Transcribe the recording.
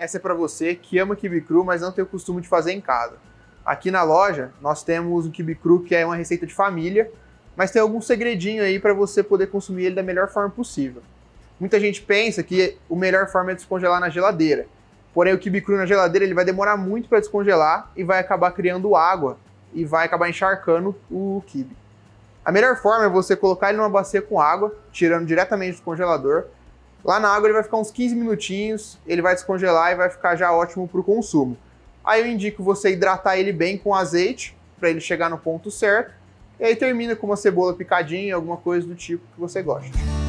Essa é para você que ama quibe cru, mas não tem o costume de fazer em casa. Aqui na loja, nós temos o quibe cru, que é uma receita de família, mas tem algum segredinho aí para você poder consumir ele da melhor forma possível. Muita gente pensa que a melhor forma é descongelar na geladeira. Porém, o quibe cru na geladeira ele vai demorar muito para descongelar e vai acabar criando água e vai acabar encharcando o quibe. A melhor forma é você colocar ele numa bacia com água, tirando diretamente do congelador, Lá na água ele vai ficar uns 15 minutinhos, ele vai descongelar e vai ficar já ótimo para o consumo. Aí eu indico você hidratar ele bem com azeite, para ele chegar no ponto certo. E aí termina com uma cebola picadinha, alguma coisa do tipo que você gosta.